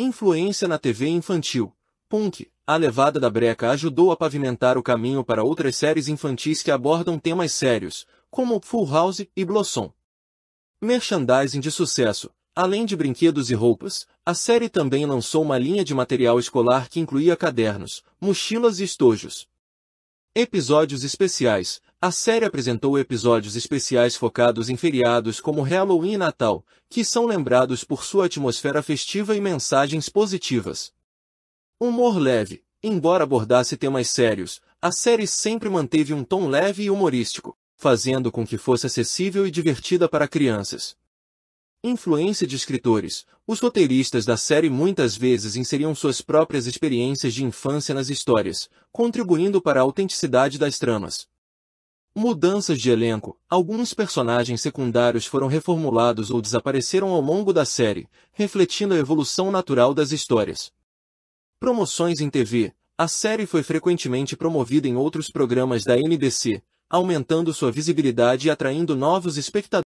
Influência na TV infantil. Punk, a levada da breca ajudou a pavimentar o caminho para outras séries infantis que abordam temas sérios, como Full House e Blossom. Merchandising de sucesso. Além de brinquedos e roupas, a série também lançou uma linha de material escolar que incluía cadernos, mochilas e estojos. Episódios especiais. A série apresentou episódios especiais focados em feriados como Halloween e Natal, que são lembrados por sua atmosfera festiva e mensagens positivas. Humor leve. Embora abordasse temas sérios, a série sempre manteve um tom leve e humorístico, fazendo com que fosse acessível e divertida para crianças. Influência de escritores. Os roteiristas da série muitas vezes inseriam suas próprias experiências de infância nas histórias, contribuindo para a autenticidade das tramas. Mudanças de elenco. Alguns personagens secundários foram reformulados ou desapareceram ao longo da série, refletindo a evolução natural das histórias. Promoções em TV. A série foi frequentemente promovida em outros programas da NBC, aumentando sua visibilidade e atraindo novos espectadores.